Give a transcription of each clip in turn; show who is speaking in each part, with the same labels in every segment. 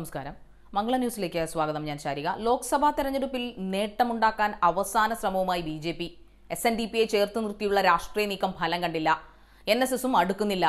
Speaker 1: നമസ്കാരം മംഗള ന്യൂസിലേക്ക് സ്വാഗതം ഞാൻ ശാരിക ലോക്സഭാ തെരഞ്ഞെടുപ്പിൽ നേട്ടമുണ്ടാക്കാൻ അവസാന ശ്രമവുമായി B J P S N D പിയെ ചേർത്ത് നിർത്തിയുള്ള രാഷ്ട്രീയ നീക്കം ഫലം കണ്ടില്ല എൻ എസ് എസും അടുക്കുന്നില്ല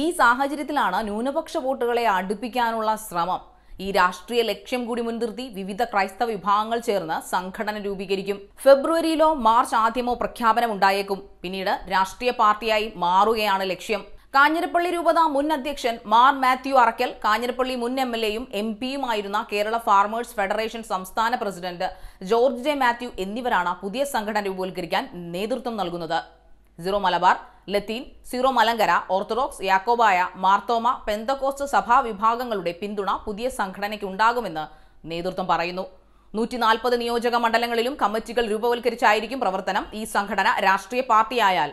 Speaker 1: ഈ സാഹചര്യത്തിലാണ് ന്യൂനപക്ഷ വോട്ടുകളെ അടുപ്പിക്കാനുള്ള ശ്രമം ഈ രാഷ്ട്രീയ ലക്ഷ്യം കൂടി മുൻനിർത്തി വിവിധ ക്രൈസ്തവ വിഭാഗങ്ങൾ ചേർന്ന് സംഘടന രൂപീകരിക്കും ഫെബ്രുവരിയിലോ മാർച്ച് ആദ്യമോ പ്രഖ്യാപനം ഉണ്ടായേക്കും പിന്നീട് രാഷ്ട്രീയ പാർട്ടിയായി മാറുകയാണ് ലക്ഷ്യം കാഞ്ഞിരപ്പള്ളി രൂപത മുൻ അധ്യക്ഷൻ മാർ മാത്യു അറക്കൽ കാഞ്ഞിരപ്പള്ളി മുൻ എം എൽ എയും എം പിയുമായിരുന്ന കേരള ഫാർമേഴ്സ് ഫെഡറേഷൻ സംസ്ഥാന പ്രസിഡന്റ് ജോർജ് ജെ മാത്യു എന്നിവരാണ് പുതിയ സംഘടന രൂപവൽക്കരിക്കാൻ നേതൃത്വം നൽകുന്നത് സിറോ മലബാർ ലത്തീൻ സിറോ മലങ്കര ഓർത്തഡോക്സ് യാക്കോബായ മാർത്തോമ പെന്തകോസ്റ്റ് സഭാ വിഭാഗങ്ങളുടെ പിന്തുണ പുതിയ സംഘടനയ്ക്ക് ഉണ്ടാകുമെന്ന് നേതൃത്വം പറയുന്നു നൂറ്റി നാൽപ്പത് നിയോജക മണ്ഡലങ്ങളിലും കമ്മിറ്റികൾ രൂപവൽക്കരിച്ചായിരിക്കും പ്രവർത്തനം ഈ സംഘടന രാഷ്ട്രീയ പാർട്ടിയായാൽ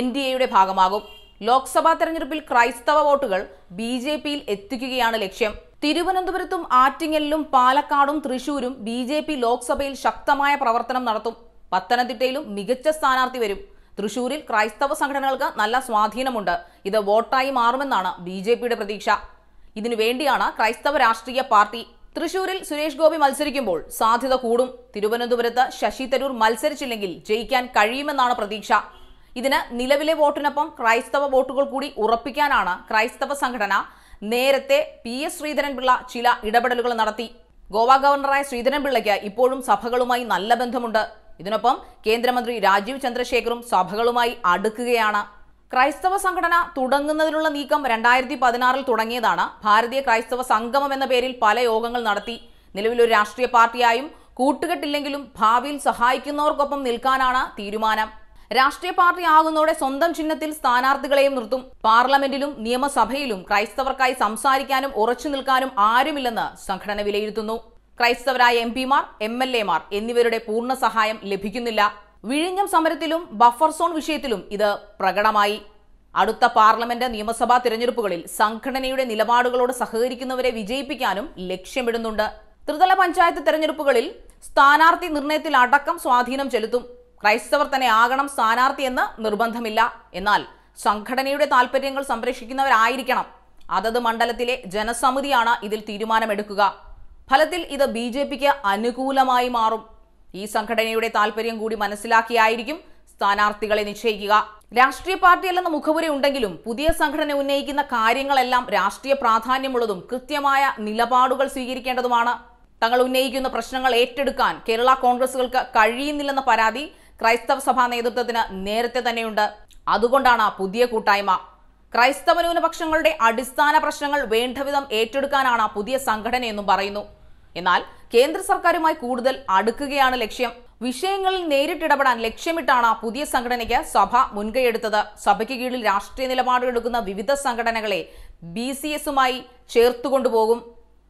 Speaker 1: എൻ ഡി എയുടെ ഭാഗമാകും ലോക്സഭാ തെരഞ്ഞെടുപ്പിൽ ക്രൈസ്തവ വോട്ടുകൾ ബി ജെ പിയിൽ എത്തിക്കുകയാണ് ലക്ഷ്യം തിരുവനന്തപുരത്തും ആറ്റിങ്ങലിലും പാലക്കാടും തൃശൂരും ബി ജെ പി ലോക്സഭയിൽ ശക്തമായ പ്രവർത്തനം നടത്തും പത്തനംതിട്ടയിലും മികച്ച സ്ഥാനാർത്ഥി വരും തൃശൂരിൽ ക്രൈസ്തവ സംഘടനകൾക്ക് നല്ല സ്വാധീനമുണ്ട് ഇത് വോട്ടായി മാറുമെന്നാണ് ബി ജെ പിയുടെ പ്രതീക്ഷ ഇതിനുവേണ്ടിയാണ് ക്രൈസ്തവ രാഷ്ട്രീയ പാർട്ടി തൃശൂരിൽ സുരേഷ് ഗോപി മത്സരിക്കുമ്പോൾ സാധ്യത കൂടും തിരുവനന്തപുരത്ത് ശശി തരൂർ മത്സരിച്ചില്ലെങ്കിൽ ജയിക്കാൻ കഴിയുമെന്നാണ് പ്രതീക്ഷ ഇതിന് നിലവിലെ വോട്ടിനൊപ്പം ക്രൈസ്തവ വോട്ടുകൾ കൂടി ഉറപ്പിക്കാനാണ് ക്രൈസ്തവ സംഘടന നേരത്തെ പി എസ് ശ്രീധരൻപിള്ള ചില ഇടപെടലുകൾ നടത്തി ഗോവ ഗവർണറായ ശ്രീധരൻപിള്ളയ്ക്ക് ഇപ്പോഴും സഭകളുമായി നല്ല ബന്ധമുണ്ട് ഇതിനൊപ്പം കേന്ദ്രമന്ത്രി രാജീവ് ചന്ദ്രശേഖറും സഭകളുമായി അടുക്കുകയാണ് ക്രൈസ്തവ സംഘടന തുടങ്ങുന്നതിനുള്ള നീക്കം രണ്ടായിരത്തി പതിനാറിൽ തുടങ്ങിയതാണ് ഭാരതീയ ക്രൈസ്തവ സംഗമം എന്ന പേരിൽ പല യോഗങ്ങൾ നടത്തി നിലവിൽ ഒരു രാഷ്ട്രീയ പാർട്ടിയായും കൂട്ടുകെട്ടില്ലെങ്കിലും ഭാവിയിൽ സഹായിക്കുന്നവർക്കൊപ്പം നിൽക്കാനാണ് തീരുമാനം രാഷ്ട്രീയ പാർട്ടി ആകുന്നതോടെ സ്വന്തം ചിഹ്നത്തിൽ സ്ഥാനാർത്ഥികളെയും നിർത്തും പാർലമെന്റിലും നിയമസഭയിലും ക്രൈസ്തവർക്കായി സംസാരിക്കാനും ഉറച്ചു നിൽക്കാനും ആരുമില്ലെന്ന് സംഘടന വിലയിരുത്തുന്നു ക്രൈസ്തവരായ എം പിമാർ എം എൽ എമാർ എന്നിവരുടെ പൂർണ്ണ സഹായം ലഭിക്കുന്നില്ല വിഴിഞ്ഞം സമരത്തിലും ബഫർ സോൺ വിഷയത്തിലും ഇത് പ്രകടമായി അടുത്ത പാർലമെന്റ് നിയമസഭാ തിരഞ്ഞെടുപ്പുകളിൽ സംഘടനയുടെ നിലപാടുകളോട് സഹകരിക്കുന്നവരെ വിജയിപ്പിക്കാനും ലക്ഷ്യമിടുന്നുണ്ട് ത്രിതല പഞ്ചായത്ത് തെരഞ്ഞെടുപ്പുകളിൽ സ്ഥാനാർത്ഥി നിർണയത്തിൽ അടക്കം സ്വാധീനം ചെലുത്തും ക്രൈസ്തവർ തന്നെ ആകണം എന്ന് നിർബന്ധമില്ല എന്നാൽ സംഘടനയുടെ താല്പര്യങ്ങൾ സംരക്ഷിക്കുന്നവരായിരിക്കണം അതത് മണ്ഡലത്തിലെ ജനസമിതിയാണ് ഇതിൽ തീരുമാനമെടുക്കുക ഫലത്തിൽ ഇത് ബി ജെ പിക്ക് അനുകൂലമായി മാറും ഈ സംഘടനയുടെ താല്പര്യം കൂടി മനസ്സിലാക്കിയായിരിക്കും സ്ഥാനാർത്ഥികളെ നിശ്ചയിക്കുക രാഷ്ട്രീയ പാർട്ടിയല്ലെന്ന മുഖപുര ഉണ്ടെങ്കിലും പുതിയ സംഘടന ഉന്നയിക്കുന്ന കാര്യങ്ങളെല്ലാം രാഷ്ട്രീയ പ്രാധാന്യമുള്ളതും കൃത്യമായ നിലപാടുകൾ സ്വീകരിക്കേണ്ടതുമാണ് തങ്ങൾ ഉന്നയിക്കുന്ന പ്രശ്നങ്ങൾ ഏറ്റെടുക്കാൻ കേരള കോൺഗ്രസുകൾക്ക് കഴിയുന്നില്ലെന്ന പരാതി ക്രൈസ്തവ സഭാ നേതൃത്വത്തിന് നേരത്തെ തന്നെയുണ്ട് അതുകൊണ്ടാണ് പുതിയ കൂട്ടായ്മ ക്രൈസ്തവ ന്യൂനപക്ഷങ്ങളുടെ അടിസ്ഥാന പ്രശ്നങ്ങൾ വേണ്ടവിധം ഏറ്റെടുക്കാനാണ് പുതിയ സംഘടനയെന്നും പറയുന്നു എന്നാൽ കേന്ദ്ര സർക്കാരുമായി കൂടുതൽ അടുക്കുകയാണ് ലക്ഷ്യം വിഷയങ്ങളിൽ നേരിട്ടിടപെടാൻ ലക്ഷ്യമിട്ടാണ് പുതിയ സംഘടനയ്ക്ക് സഭ മുൻകൈയെടുത്തത് സഭയ്ക്ക് കീഴിൽ രാഷ്ട്രീയ നിലപാടുകൾ എടുക്കുന്ന വിവിധ സംഘടനകളെ ബി സി എസുമായി ചേർത്തുകൊണ്ടുപോകും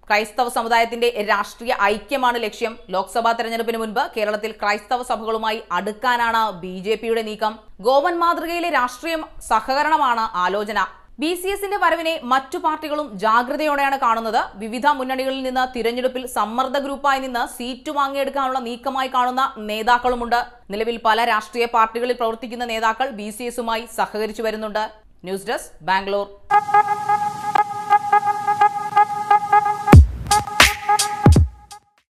Speaker 1: ക്രൈസ്തവ സമുദായത്തിന്റെ രാഷ്ട്രീയ ഐക്യമാണ് ലക്ഷ്യം ലോക്സഭാ തെരഞ്ഞെടുപ്പിന് മുൻപ് കേരളത്തിൽ ക്രൈസ്തവ സഭകളുമായി അടുക്കാനാണ് ബി ജെ പിയുടെ നീക്കം ഗോവൻ മാതൃകയിലെ രാഷ്ട്രീയം സഹകരണമാണ് ആലോചന ബി സി എസിന്റെ വരവിനെ മറ്റു പാർട്ടികളും ജാഗ്രതയോടെയാണ് കാണുന്നത് വിവിധ മുന്നണികളിൽ നിന്ന് തിരഞ്ഞെടുപ്പിൽ സമ്മർദ്ദ ഗ്രൂപ്പായി നിന്ന് സീറ്റ് വാങ്ങിയെടുക്കാനുള്ള നീക്കമായി കാണുന്ന നേതാക്കളുമുണ്ട് നിലവിൽ പല രാഷ്ട്രീയ പാർട്ടികളിൽ പ്രവർത്തിക്കുന്ന നേതാക്കൾ ബി സഹകരിച്ചു വരുന്നുണ്ട് ന്യൂസ് ഡെസ്ക് ബാംഗ്ലൂർ